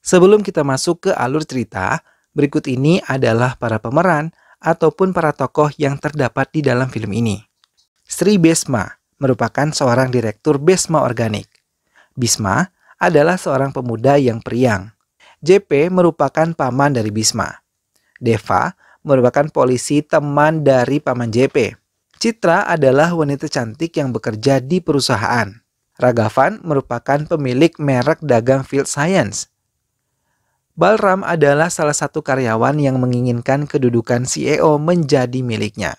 Sebelum kita masuk ke alur cerita, berikut ini adalah para pemeran ataupun para tokoh yang terdapat di dalam film ini. Sri Besma merupakan seorang direktur Besma Organik. Bisma adalah seorang pemuda yang priang. JP merupakan paman dari Bisma. Deva merupakan polisi teman dari paman JP. Citra adalah wanita cantik yang bekerja di perusahaan. Ragavan merupakan pemilik merek dagang Field Science. Balram adalah salah satu karyawan yang menginginkan kedudukan CEO menjadi miliknya.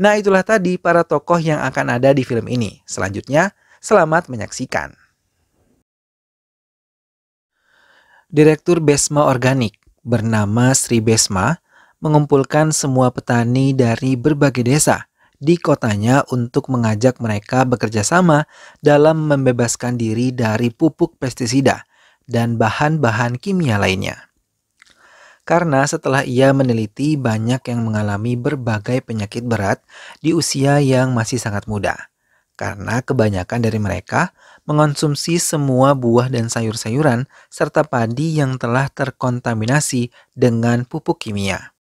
Nah, itulah tadi para tokoh yang akan ada di film ini. Selanjutnya, selamat menyaksikan. Direktur Besma Organik bernama Sri Besma mengumpulkan semua petani dari berbagai desa di kotanya untuk mengajak mereka bekerja sama dalam membebaskan diri dari pupuk pestisida dan bahan-bahan kimia lainnya. Karena setelah ia meneliti banyak yang mengalami berbagai penyakit berat di usia yang masih sangat muda. Karena kebanyakan dari mereka mengonsumsi semua buah dan sayur-sayuran serta padi yang telah terkontaminasi dengan pupuk kimia.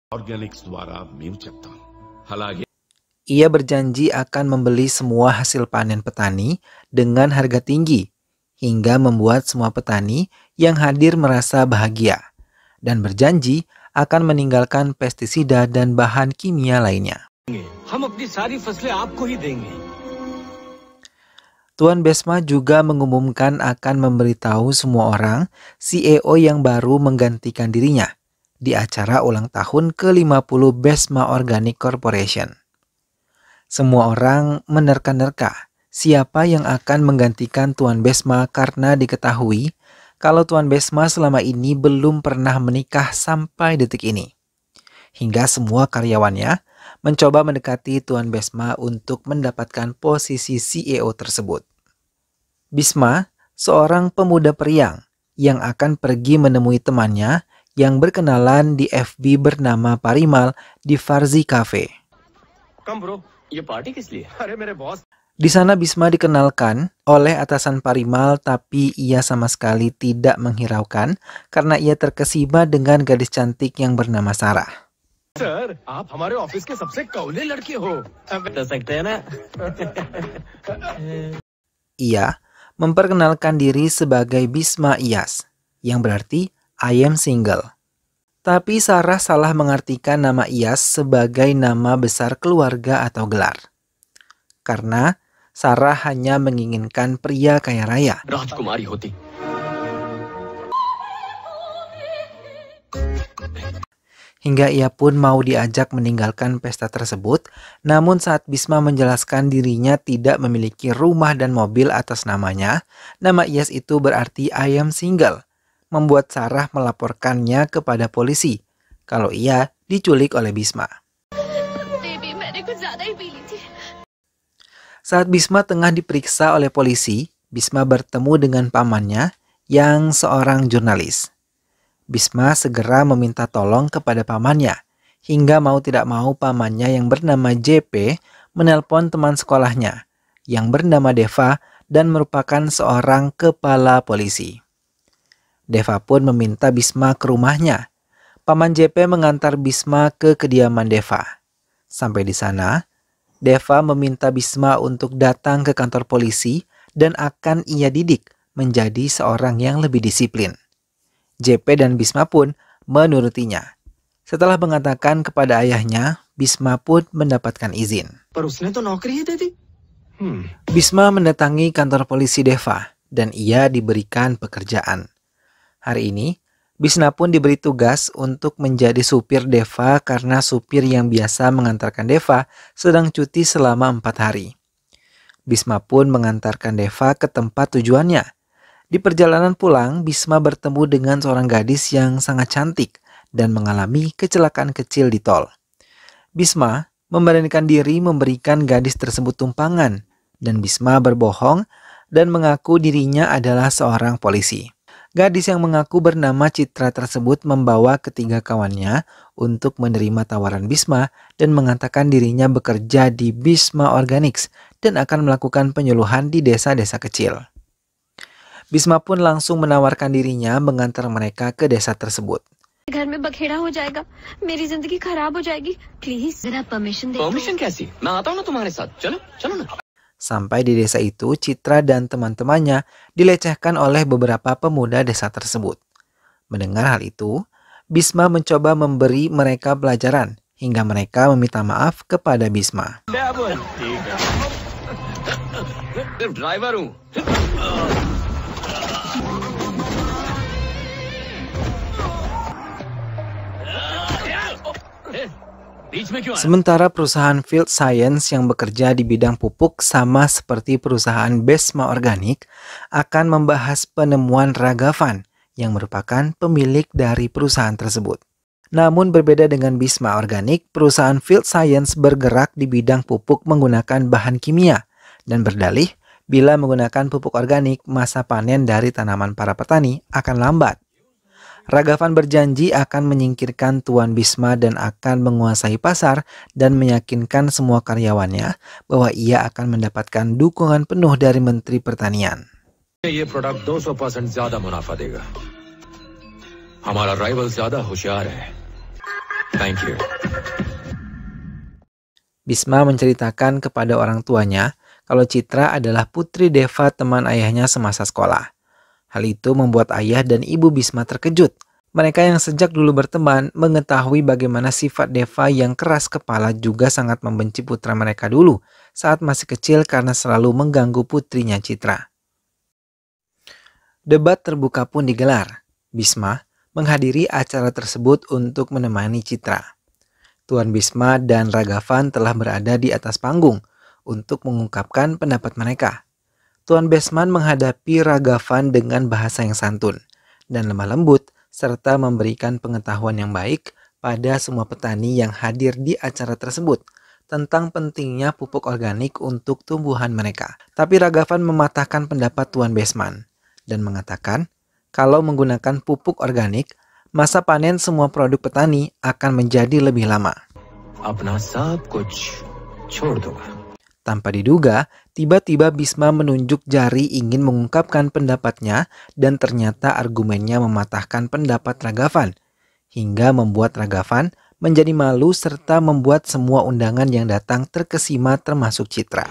Ia berjanji akan membeli semua hasil panen petani dengan harga tinggi hingga membuat semua petani yang hadir merasa bahagia dan berjanji akan meninggalkan pestisida dan bahan kimia lainnya. Tuan Besma juga mengumumkan akan memberitahu semua orang CEO yang baru menggantikan dirinya di acara ulang tahun ke-50 Besma Organic Corporation. Semua orang menerka-nerka siapa yang akan menggantikan Tuan Besma karena diketahui kalau Tuan Besma selama ini belum pernah menikah sampai detik ini. Hingga semua karyawannya mencoba mendekati Tuan Besma untuk mendapatkan posisi CEO tersebut. Bisma, seorang pemuda periang yang akan pergi menemui temannya yang berkenalan di FB bernama Parimal di Farzi Cafe. Come bro, di sana Bisma dikenalkan oleh atasan Parimal tapi ia sama sekali tidak menghiraukan karena ia terkesima dengan gadis cantik yang bernama Sarah. Sir, hamare office ke ho. na. Ia memperkenalkan diri sebagai Bisma Iyas, yang berarti I am single. Tapi Sarah salah mengartikan nama Iyas sebagai nama besar keluarga atau gelar. Karena Sarah hanya menginginkan pria kaya raya. Hingga ia pun mau diajak meninggalkan pesta tersebut, namun saat Bisma menjelaskan dirinya tidak memiliki rumah dan mobil atas namanya, nama Yes itu berarti I am single, membuat Sarah melaporkannya kepada polisi kalau ia diculik oleh Bisma. Saat Bisma tengah diperiksa oleh polisi, Bisma bertemu dengan pamannya yang seorang jurnalis. Bisma segera meminta tolong kepada pamannya, hingga mau tidak mau pamannya yang bernama JP menelpon teman sekolahnya yang bernama Deva dan merupakan seorang kepala polisi. Deva pun meminta Bisma ke rumahnya. Paman JP mengantar Bisma ke kediaman Deva. Sampai di sana, Deva meminta Bisma untuk datang ke kantor polisi dan akan ia didik menjadi seorang yang lebih disiplin. JP dan Bisma pun menurutinya. Setelah mengatakan kepada ayahnya, Bisma pun mendapatkan izin. Ya, hmm. Bisma mendatangi kantor polisi Deva dan ia diberikan pekerjaan. Hari ini, Bisna pun diberi tugas untuk menjadi supir Deva karena supir yang biasa mengantarkan Deva sedang cuti selama empat hari. Bisma pun mengantarkan Deva ke tempat tujuannya. Di perjalanan pulang, Bisma bertemu dengan seorang gadis yang sangat cantik dan mengalami kecelakaan kecil di tol. Bisma memberanikan diri memberikan gadis tersebut tumpangan dan Bisma berbohong dan mengaku dirinya adalah seorang polisi. Gadis yang mengaku bernama Citra tersebut membawa ketiga kawannya untuk menerima tawaran Bisma dan mengatakan dirinya bekerja di Bisma Organics dan akan melakukan penyuluhan di desa-desa kecil. Bisma pun langsung menawarkan dirinya mengantar mereka ke desa tersebut. Sampai di desa itu, Citra dan teman-temannya dilecehkan oleh beberapa pemuda desa tersebut. Mendengar hal itu, Bisma mencoba memberi mereka pelajaran hingga mereka meminta maaf kepada Bisma. Tidak, Sementara perusahaan Field Science yang bekerja di bidang pupuk sama seperti perusahaan Besma Organik akan membahas penemuan Ragavan yang merupakan pemilik dari perusahaan tersebut. Namun berbeda dengan Bisma Organik, perusahaan Field Science bergerak di bidang pupuk menggunakan bahan kimia dan berdalih bila menggunakan pupuk organik masa panen dari tanaman para petani akan lambat. Ragavan berjanji akan menyingkirkan Tuan Bisma dan akan menguasai pasar dan meyakinkan semua karyawannya bahwa ia akan mendapatkan dukungan penuh dari Menteri Pertanian. Bisma menceritakan kepada orang tuanya kalau Citra adalah putri Deva teman ayahnya semasa sekolah. Hal itu membuat ayah dan ibu Bisma terkejut. Mereka yang sejak dulu berteman mengetahui bagaimana sifat Deva yang keras kepala juga sangat membenci putra mereka dulu saat masih kecil karena selalu mengganggu putrinya Citra. Debat terbuka pun digelar. Bisma menghadiri acara tersebut untuk menemani Citra. Tuan Bisma dan Ragavan telah berada di atas panggung untuk mengungkapkan pendapat mereka. Tuan Besman menghadapi Ragavan dengan bahasa yang santun dan lemah lembut serta memberikan pengetahuan yang baik pada semua petani yang hadir di acara tersebut tentang pentingnya pupuk organik untuk tumbuhan mereka. Tapi Ragavan mematahkan pendapat Tuan Besman dan mengatakan kalau menggunakan pupuk organik, masa panen semua produk petani akan menjadi lebih lama. Apna sab kuch chhod dunga. Tanpa diduga, tiba-tiba Bisma menunjuk jari ingin mengungkapkan pendapatnya dan ternyata argumennya mematahkan pendapat Ragavan. Hingga membuat Ragavan menjadi malu serta membuat semua undangan yang datang terkesima termasuk Citra.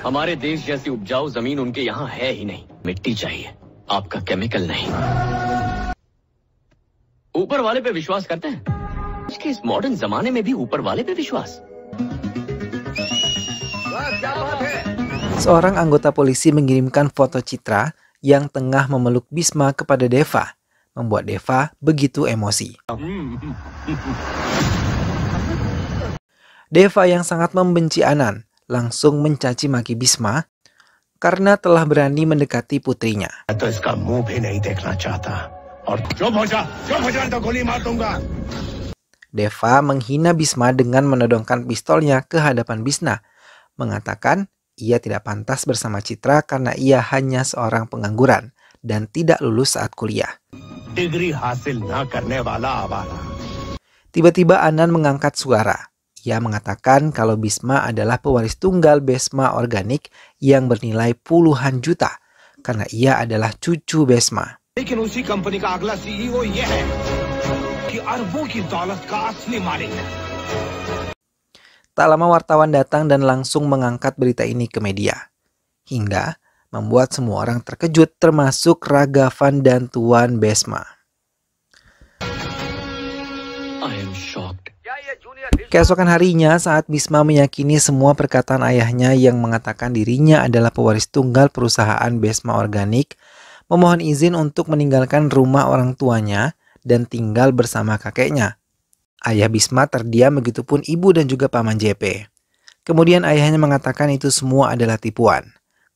Seorang anggota polisi mengirimkan foto Citra yang tengah memeluk Bisma kepada Deva, membuat Deva begitu emosi. Deva yang sangat membenci Anan langsung mencaci maki Bisma karena telah berani mendekati putrinya. Deva menghina Bisma dengan menodongkan pistolnya ke hadapan Bisma, mengatakan ia tidak pantas bersama Citra karena ia hanya seorang pengangguran dan tidak lulus saat kuliah. Tiba-tiba Anan mengangkat suara. Ia mengatakan kalau Bisma adalah pewaris tunggal Besma organik yang bernilai puluhan juta karena ia adalah cucu Besma. Tak lama wartawan datang dan langsung mengangkat berita ini ke media. Hingga membuat semua orang terkejut termasuk Ragavan dan Tuan Besma. Keesokan harinya saat Bisma meyakini semua perkataan ayahnya yang mengatakan dirinya adalah pewaris tunggal perusahaan Besma Organik, memohon izin untuk meninggalkan rumah orang tuanya dan tinggal bersama kakeknya Ayah Bisma terdiam begitupun ibu dan juga paman JP. Kemudian ayahnya mengatakan itu semua adalah tipuan.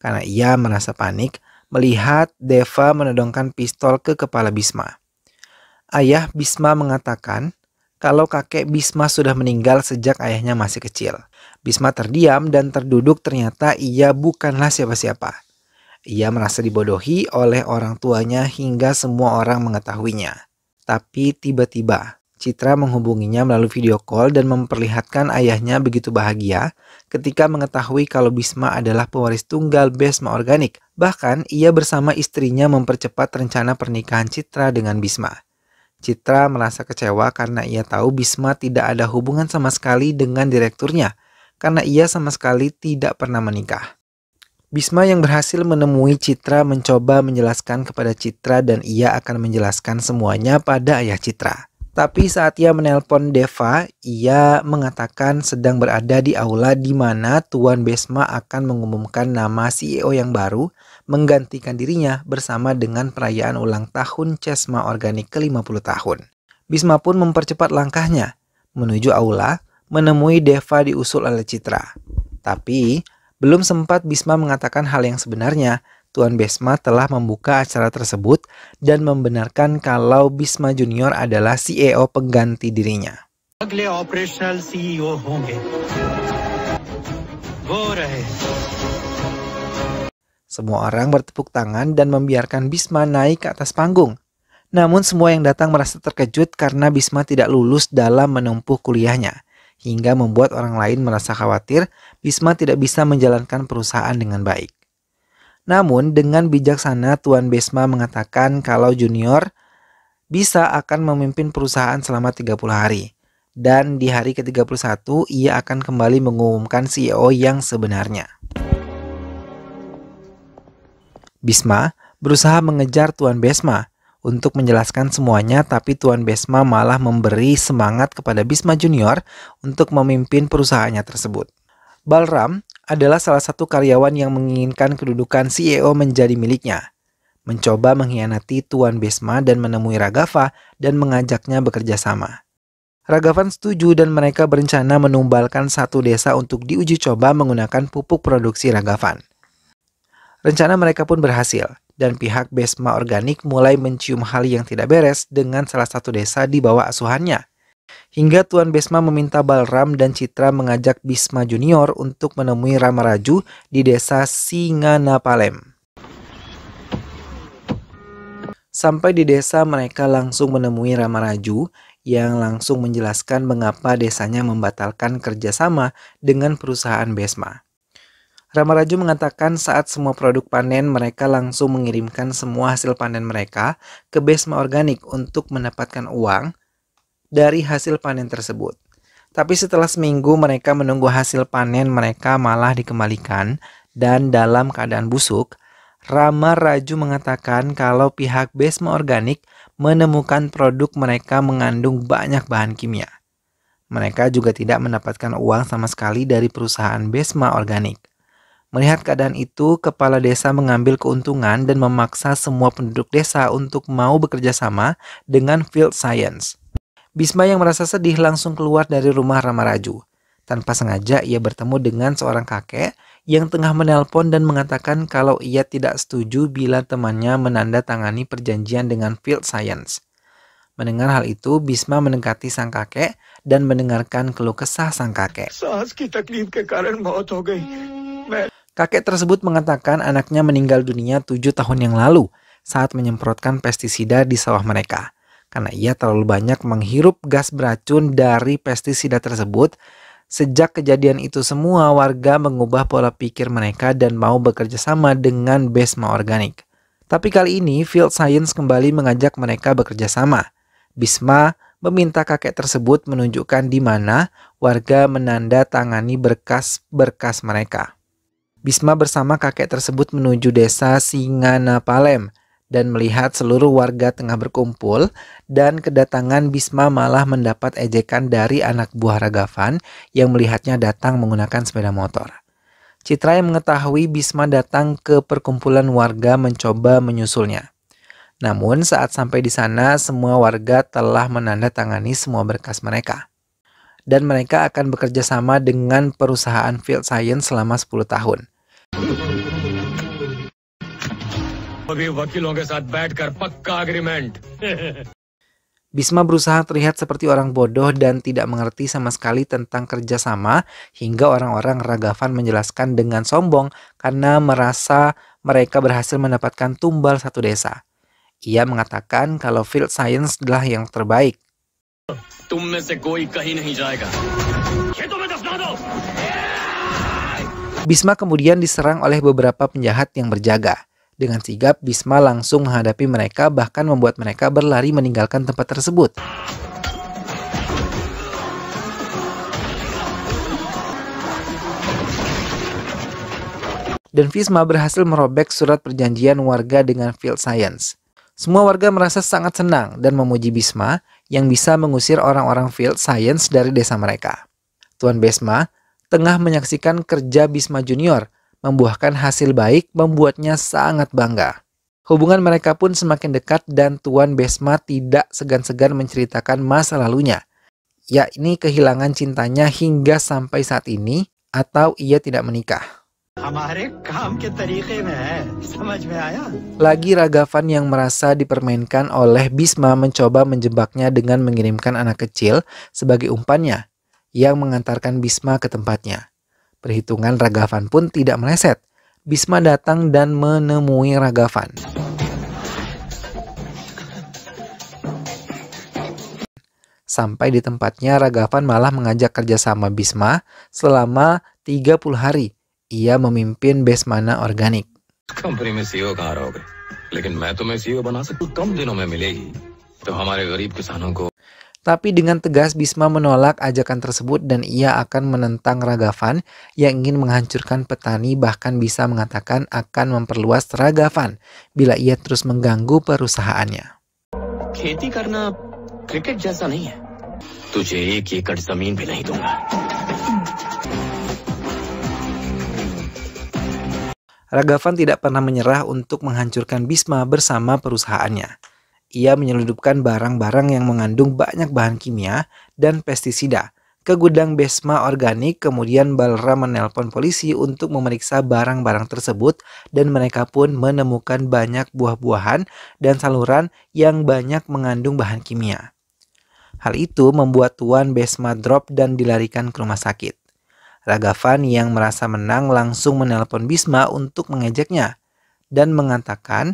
Karena ia merasa panik melihat Deva menodongkan pistol ke kepala Bisma. Ayah Bisma mengatakan kalau kakek Bisma sudah meninggal sejak ayahnya masih kecil. Bisma terdiam dan terduduk ternyata ia bukanlah siapa-siapa. Ia merasa dibodohi oleh orang tuanya hingga semua orang mengetahuinya. Tapi tiba-tiba Citra menghubunginya melalui video call dan memperlihatkan ayahnya begitu bahagia ketika mengetahui kalau Bisma adalah pewaris tunggal Besma Organik. Bahkan ia bersama istrinya mempercepat rencana pernikahan Citra dengan Bisma. Citra merasa kecewa karena ia tahu Bisma tidak ada hubungan sama sekali dengan direkturnya karena ia sama sekali tidak pernah menikah. Bisma yang berhasil menemui Citra mencoba menjelaskan kepada Citra dan ia akan menjelaskan semuanya pada ayah Citra. Tapi saat ia menelpon Deva, ia mengatakan sedang berada di aula di mana Tuan Besma akan mengumumkan nama CEO yang baru menggantikan dirinya bersama dengan perayaan ulang tahun Chesma Organik ke-50 tahun. Bisma pun mempercepat langkahnya menuju aula menemui Deva diusul oleh Citra. Tapi belum sempat Bisma mengatakan hal yang sebenarnya Tuan Besma telah membuka acara tersebut dan membenarkan kalau Bisma Junior adalah CEO pengganti dirinya. E semua orang bertepuk tangan dan membiarkan Bisma naik ke atas panggung. Namun semua yang datang merasa terkejut karena Bisma tidak lulus dalam menempuh kuliahnya hingga membuat orang lain merasa khawatir Bisma tidak bisa menjalankan perusahaan dengan baik. Namun dengan bijaksana Tuan Besma mengatakan kalau junior bisa akan memimpin perusahaan selama 30 hari. Dan di hari ke-31 ia akan kembali mengumumkan CEO yang sebenarnya. Bisma berusaha mengejar Tuan Besma untuk menjelaskan semuanya tapi Tuan Besma malah memberi semangat kepada Bisma Junior untuk memimpin perusahaannya tersebut. Balram adalah salah satu karyawan yang menginginkan kedudukan CEO menjadi miliknya. Mencoba mengkhianati Tuan Besma dan menemui Ragava dan mengajaknya bekerja sama. Ragavan setuju dan mereka berencana menumbalkan satu desa untuk diuji coba menggunakan pupuk produksi Ragavan. Rencana mereka pun berhasil, dan pihak Besma Organik mulai mencium hal yang tidak beres dengan salah satu desa di bawah asuhannya. Hingga Tuan Besma meminta Balram dan Citra mengajak Bisma Junior untuk menemui Rama Raju di desa Singanapalem. Sampai di desa mereka langsung menemui Rama Raju yang langsung menjelaskan mengapa desanya membatalkan kerjasama dengan perusahaan Besma. Raju mengatakan saat semua produk panen mereka langsung mengirimkan semua hasil panen mereka ke Besma Organik untuk mendapatkan uang dari hasil panen tersebut. Tapi setelah seminggu mereka menunggu hasil panen mereka malah dikembalikan dan dalam keadaan busuk, Rama Raju mengatakan kalau pihak Besma Organik menemukan produk mereka mengandung banyak bahan kimia. Mereka juga tidak mendapatkan uang sama sekali dari perusahaan Besma Organik. Melihat keadaan itu, kepala desa mengambil keuntungan dan memaksa semua penduduk desa untuk mau bekerja sama dengan Field Science. Bisma yang merasa sedih langsung keluar dari rumah Rama Raju. Tanpa sengaja ia bertemu dengan seorang kakek yang tengah menelpon dan mengatakan kalau ia tidak setuju bila temannya menandatangani perjanjian dengan Field Science. Mendengar hal itu, Bisma mendekati sang kakek dan mendengarkan keluh kesah sang kakek. Kakek tersebut mengatakan anaknya meninggal dunia tujuh tahun yang lalu saat menyemprotkan pestisida di sawah mereka karena ia terlalu banyak menghirup gas beracun dari pestisida tersebut. Sejak kejadian itu semua, warga mengubah pola pikir mereka dan mau bekerja sama dengan Besma Organik. Tapi kali ini, Field Science kembali mengajak mereka bekerja sama. Bisma meminta kakek tersebut menunjukkan di mana warga menandatangani berkas-berkas mereka. Bisma bersama kakek tersebut menuju desa Singana Palem dan melihat seluruh warga tengah berkumpul dan kedatangan Bisma malah mendapat ejekan dari anak buah Ragavan yang melihatnya datang menggunakan sepeda motor. Citra yang mengetahui Bisma datang ke perkumpulan warga mencoba menyusulnya. Namun saat sampai di sana semua warga telah menandatangani semua berkas mereka. Dan mereka akan bekerja sama dengan perusahaan Field Science selama 10 tahun. अभी वकीलों के साथ बैठकर पक्का agreement Bisma berusaha terlihat seperti orang bodoh dan tidak mengerti sama sekali tentang kerjasama hingga orang-orang ragavan menjelaskan dengan sombong karena merasa mereka berhasil mendapatkan tumbal satu desa. Ia mengatakan kalau field science adalah yang terbaik. Bisma kemudian diserang oleh beberapa penjahat yang berjaga. Dengan sigap, Bisma langsung menghadapi mereka bahkan membuat mereka berlari meninggalkan tempat tersebut. Dan Visma berhasil merobek surat perjanjian warga dengan Field Science. Semua warga merasa sangat senang dan memuji Bisma yang bisa mengusir orang-orang Field Science dari desa mereka. Tuan Besma tengah menyaksikan kerja Bisma Junior membuahkan hasil baik membuatnya sangat bangga. Hubungan mereka pun semakin dekat dan Tuan Besma tidak segan-segan menceritakan masa lalunya, yakni kehilangan cintanya hingga sampai saat ini atau ia tidak menikah. Lagi Ragavan yang merasa dipermainkan oleh Bisma mencoba menjebaknya dengan mengirimkan anak kecil sebagai umpannya yang mengantarkan Bisma ke tempatnya. Perhitungan Ragavan pun tidak meleset. Bisma datang dan menemui Ragavan. Sampai di tempatnya, Ragavan malah mengajak kerjasama Bisma selama 30 hari. Ia memimpin Besmana Organik. Tapi dengan tegas Bisma menolak ajakan tersebut dan ia akan menentang Ragavan yang ingin menghancurkan petani bahkan bisa mengatakan akan memperluas Ragavan bila ia terus mengganggu perusahaannya. खेती karena kriket jasa नहीं है तुझे एक एकड़ जमीन Ragavan tidak pernah menyerah untuk menghancurkan Bisma bersama perusahaannya ia menyeludupkan barang-barang yang mengandung banyak bahan kimia dan pestisida ke gudang Besma Organik, kemudian Balra menelpon polisi untuk memeriksa barang-barang tersebut dan mereka pun menemukan banyak buah-buahan dan saluran yang banyak mengandung bahan kimia. Hal itu membuat Tuan Besma drop dan dilarikan ke rumah sakit. Ragavan yang merasa menang langsung menelpon Bisma untuk mengejeknya dan mengatakan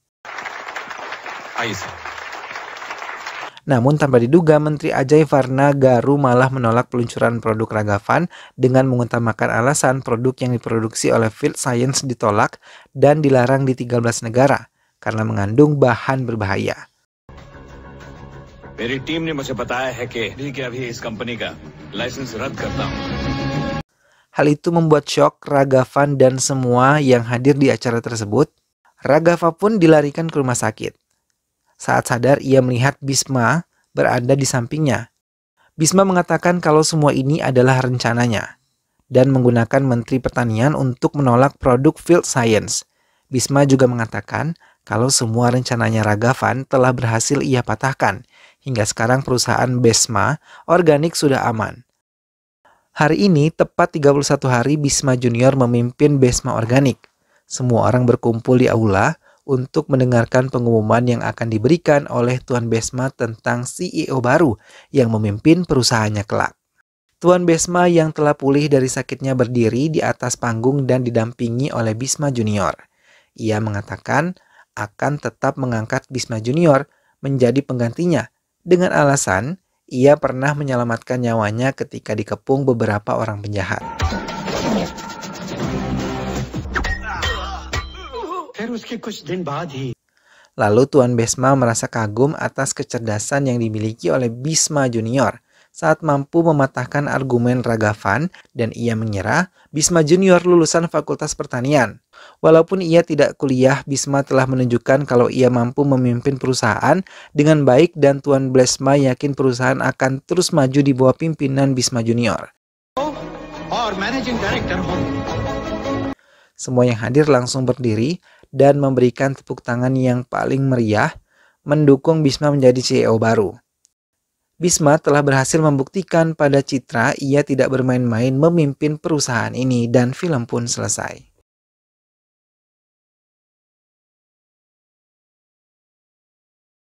Namun tanpa diduga Menteri Ajay Garu malah menolak peluncuran produk Ragavan dengan mengutamakan alasan produk yang diproduksi oleh Field Science ditolak dan dilarang di 13 negara karena mengandung bahan berbahaya. Hal itu membuat shock Ragavan dan semua yang hadir di acara tersebut. Ragava pun dilarikan ke rumah sakit. Saat sadar, ia melihat Bisma berada di sampingnya. Bisma mengatakan kalau semua ini adalah rencananya dan menggunakan Menteri Pertanian untuk menolak produk Field Science. Bisma juga mengatakan kalau semua rencananya Ragavan telah berhasil ia patahkan. Hingga sekarang perusahaan Besma Organik sudah aman. Hari ini tepat 31 hari Bisma Junior memimpin Besma Organik. Semua orang berkumpul di aula untuk mendengarkan pengumuman yang akan diberikan oleh Tuan Besma tentang CEO baru yang memimpin perusahaannya kelak. Tuan Besma yang telah pulih dari sakitnya berdiri di atas panggung dan didampingi oleh Bisma Junior. Ia mengatakan akan tetap mengangkat Bisma Junior menjadi penggantinya dengan alasan ia pernah menyelamatkan nyawanya ketika dikepung beberapa orang penjahat. Lalu Tuan Besma merasa kagum atas kecerdasan yang dimiliki oleh Bisma Junior. Saat mampu mematahkan argumen Ragavan dan ia menyerah, Bisma Junior lulusan Fakultas Pertanian. Walaupun ia tidak kuliah, Bisma telah menunjukkan kalau ia mampu memimpin perusahaan dengan baik dan Tuan Bisma yakin perusahaan akan terus maju di bawah pimpinan Bisma Junior. Semua yang hadir langsung berdiri dan memberikan tepuk tangan yang paling meriah mendukung Bisma menjadi CEO baru. Bisma telah berhasil membuktikan pada Citra ia tidak bermain-main memimpin perusahaan ini dan film pun selesai.